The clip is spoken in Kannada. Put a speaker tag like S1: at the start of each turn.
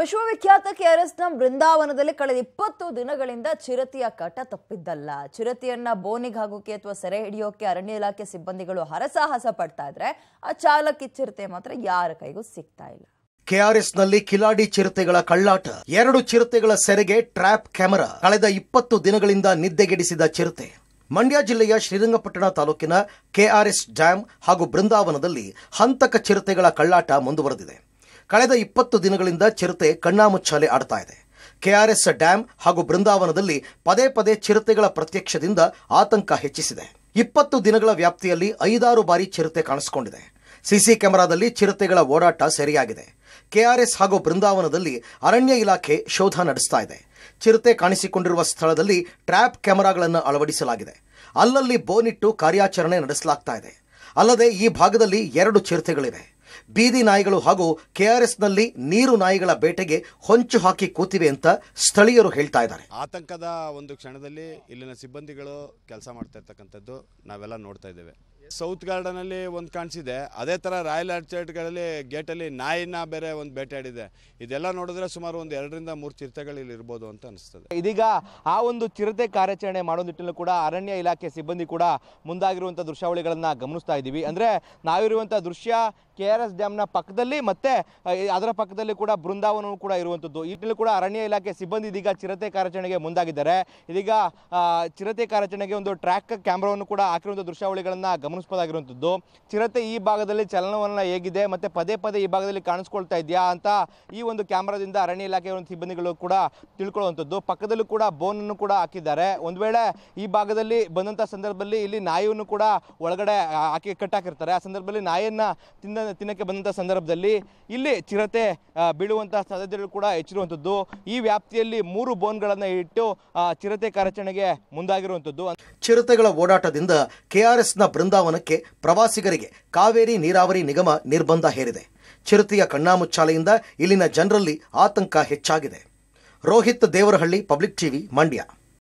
S1: ವಿಶ್ವವಿಖ್ಯಾತ ನ ಬೃಂದಾವನದಲ್ಲಿ ಕಳೆದ ಇಪ್ಪತ್ತು ದಿನಗಳಿಂದ ಚಿರತೆಯ ಕಟ ತಪ್ಪಿದ್ದಲ್ಲ ಚಿರತೆಯನ್ನ ಬೋನಿಗೆ ಹಾಕೋಕೆ ಅಥವಾ ಸೆರೆ ಹಿಡಿಯೋಕೆ ಅರಣ್ಯ ಇಲಾಖೆ ಸಿಬ್ಬಂದಿಗಳು ಹರಸಾಹಸ ಪಡ್ತಾ ಇದ್ರೆ ಆ ಚಾಲಕಿ ಚಿರತೆ ಮಾತ್ರ ಯಾರ ಕೈಗೂ ಸಿಗ್ತಾ ಇಲ್ಲ
S2: ನಲ್ಲಿ ಕಿಲಾಡಿ ಚಿರತೆಗಳ ಕಳ್ಳಾಟ ಎರಡು ಚಿರತೆಗಳ ಸೆರೆಗೆ ಟ್ರ್ಯಾಪ್ ಕ್ಯಾಮೆರಾ ಕಳೆದ ಇಪ್ಪತ್ತು ದಿನಗಳಿಂದ ನಿದ್ದೆಗೆಡಿಸಿದ ಚಿರತೆ ಮಂಡ್ಯ ಜಿಲ್ಲೆಯ ಶ್ರೀರಂಗಪಟ್ಟಣ ತಾಲೂಕಿನ ಕೆಆರ್ಎಸ್ ಡ್ಯಾಂ ಹಾಗೂ ಬೃಂದಾವನದಲ್ಲಿ ಹಂತಕ ಚಿರತೆಗಳ ಕಳ್ಳಾಟ ಮುಂದುವರೆದಿದೆ ಕಳೆದ ಇಪ್ಪತ್ತು ದಿನಗಳಿಂದ ಚಿರತೆ ಕಣ್ಣಾಮುಚ್ಚಾಲೆ ಆಡ್ತಾ ಇದೆ ಕೆಆರ್ಎಸ್ ಡ್ಯಾಂ ಹಾಗೂ ಬೃಂದಾವನದಲ್ಲಿ ಪದೇ ಪದೇ ಚಿರತೆಗಳ ಪ್ರತ್ಯಕ್ಷದಿಂದ ಆತಂಕ ಹೆಚ್ಚಿಸಿದೆ ಇಪ್ಪತ್ತು ದಿನಗಳ ವ್ಯಾಪ್ತಿಯಲ್ಲಿ ಐದಾರು ಬಾರಿ ಚಿರತೆ ಕಾಣಿಸಿಕೊಂಡಿದೆ ಸಿಸಿ ಕ್ಯಾಮೆರಾದಲ್ಲಿ ಚಿರತೆಗಳ ಓಡಾಟ ಸೆರೆಯಾಗಿದೆ ಕೆಆರ್ಎಸ್ ಹಾಗೂ ಬೃಂದಾವನದಲ್ಲಿ ಅರಣ್ಯ ಇಲಾಖೆ ಶೋಧ ನಡೆಸ್ತಾ ಇದೆ ಚಿರತೆ ಕಾಣಿಸಿಕೊಂಡಿರುವ ಸ್ಥಳದಲ್ಲಿ ಟ್ರ್ಯಾಪ್ ಕ್ಯಾಮೆರಾಗಳನ್ನು ಅಳವಡಿಸಲಾಗಿದೆ ಅಲ್ಲಲ್ಲಿ ಬೋನಿಟ್ಟು ಕಾರ್ಯಾಚರಣೆ ನಡೆಸಲಾಗ್ತಾ ಇದೆ ಅಲ್ಲದೆ ಈ ಭಾಗದಲ್ಲಿ ಎರಡು ಚಿರತೆಗಳಿವೆ ಬೀದಿ ನಾಯಿಗಳು ಹಾಗೂ ಕೆಆರ್ಎಸ್ನಲ್ಲಿ ನೀರು ನಾಯಿಗಳ ಬೇಟೆಗೆ ಹೊಂಚು ಹಾಕಿ ಕೂತಿವೆ ಅಂತ ಸ್ಥಳೀಯರು ಹೇಳ್ತಾ ಇದ್ದಾರೆ
S3: ಆತಂಕದ ಒಂದು ಕ್ಷಣದಲ್ಲಿ ಇಲ್ಲಿನ ಸಿಬ್ಬಂದಿಗಳು ಕೆಲಸ ಮಾಡ್ತಾ ಇರ್ತಕ್ಕಂಥದ್ದು ನಾವೆಲ್ಲ ನೋಡ್ತಾ ಇದ್ದೇವೆ ಸೌತ್ ಗಾರ್ಡನ್ ಅಲ್ಲಿ ಒಂದು ಕಾಣಿಸಿದೆ ಅದೇ ತರ ರಾಯಲ್ ಆರ್ಚರ್ಡ್ಗಳಲ್ಲಿ ಗೇಟಲ್ಲಿ ನಾಯಿನ ಬೇರೆ ಒಂದು ಬೇಟೆಯಾಡಿದೆ ಇದೆಲ್ಲ ನೋಡಿದ್ರೆ ಸುಮಾರು ಒಂದು ಎರಡರಿಂದ ಮೂರು ಚಿರತೆಗಳು ಇಲ್ಲಿ ಇರ್ಬೋದು ಅಂತ ಅನಿಸ್ತದೆ
S4: ಇದೀಗ ಆ ಒಂದು ಚಿರತೆ ಕಾರ್ಯಾಚರಣೆ ಮಾಡೋ ನಿಟ್ಟಿನಲ್ಲೂ ಕೂಡ ಅರಣ್ಯ ಇಲಾಖೆ ಸಿಬ್ಬಂದಿ ಕೂಡ ಮುಂದಾಗಿರುವಂತಹ ದೃಶ್ಯಾವಳಿಗಳನ್ನ ಗಮನಿಸ್ತಾ ಇದ್ದೀವಿ ಅಂದ್ರೆ ನಾವಿರುವಂತಹ ದೃಶ್ಯ ಕೆ ಆರ್ ಡ್ಯಾಮ್ನ ಪಕ್ಕದಲ್ಲಿ ಮತ್ತೆ ಅದರ ಪಕ್ಕದಲ್ಲಿ ಕೂಡ ಬೃಂದಾವನ ಕೂಡ ಇರುವಂಥದ್ದು ಇಲ್ಲಿ ಕೂಡ ಅರಣ್ಯ ಇಲಾಖೆ ಸಿಬ್ಬಂದಿ ಇದೀಗ ಚಿರತೆ ಕಾರ್ಯಾಚರಣೆಗೆ ಮುಂದಾಗಿದ್ದಾರೆ ಇದೀಗ ಚಿರತೆ ಕಾರ್ಯಾಚರಣೆಗೆ ಒಂದು ಟ್ರ್ಯಾಕ್ ಕ್ಯಾಮ್ರಾವನ್ನು ಕೂಡ ಹಾಕಿರುವಂಥ ದೃಶ್ಯಾವಳಿಗಳನ್ನು ಗಮನಿಸಬಹುದಾಗಿರುವಂಥದ್ದು ಚಿರತೆ ಈ ಭಾಗದಲ್ಲಿ ಚಲನವಲನ ಹೇಗಿದೆ ಮತ್ತೆ ಪದೇ ಪದೇ ಈ ಭಾಗದಲ್ಲಿ ಕಾಣಿಸ್ಕೊಳ್ತಾ ಇದೆಯಾ ಅಂತ ಈ ಒಂದು ಕ್ಯಾಮ್ರಾದಿಂದ ಅರಣ್ಯ ಇಲಾಖೆಯ ಸಿಬ್ಬಂದಿಗಳು ಕೂಡ ತಿಳ್ಕೊಳ್ಳುವಂಥದ್ದು ಪಕ್ಕದಲ್ಲೂ ಕೂಡ ಅನ್ನು ಕೂಡ ಹಾಕಿದ್ದಾರೆ ಒಂದು ವೇಳೆ ಈ ಭಾಗದಲ್ಲಿ ಬಂದಂತಹ ಸಂದರ್ಭದಲ್ಲಿ ಇಲ್ಲಿ ನಾಯಿಯನ್ನು ಕೂಡ ಒಳಗಡೆ ಹಾಕಿ ಕಟ್ಟಾಕಿರ್ತಾರೆ ಆ ಸಂದರ್ಭದಲ್ಲಿ ನಾಯಿಯನ್ನ ತಿನ್ನ ತಿನ್ನ ಬಂದ ಬಂದಂಥ ಸಂದರ್ಭದಲ್ಲಿ ಇಲ್ಲಿ ಚಿರತೆ ಬೀಳುವಂತಹ ಸಾಧ್ಯತೆಗಳು ಕೂಡ ಹೆಚ್ಚಿರುವಂಥದ್ದು ಈ ವ್ಯಾಪ್ತಿಯಲ್ಲಿ ಮೂರು ಬೋನ್ಗಳನ್ನು ಇಟ್ಟು ಚಿರತೆ ಕಾರ್ಯಾಚರಣೆಗೆ
S2: ಮುಂದಾಗಿರುವಂಥದ್ದು ಚಿರತೆಗಳ ಓಡಾಟದಿಂದ ಕೆಆರ್ಎಸ್ನ ಬೃಂದಾವನಕ್ಕೆ ಪ್ರವಾಸಿಗರಿಗೆ ಕಾವೇರಿ ನೀರಾವರಿ ನಿಗಮ ನಿರ್ಬಂಧ ಹೇರಿದೆ ಚಿರತೆಯ ಕಣ್ಣಾಮುಚ್ಚಾಲೆಯಿಂದ ಇಲ್ಲಿನ ಜನರಲ್ಲಿ ಆತಂಕ ಹೆಚ್ಚಾಗಿದೆ ರೋಹಿತ್ ದೇವರಹಳ್ಳಿ ಪಬ್ಲಿಕ್ ಟಿವಿ ಮಂಡ್ಯ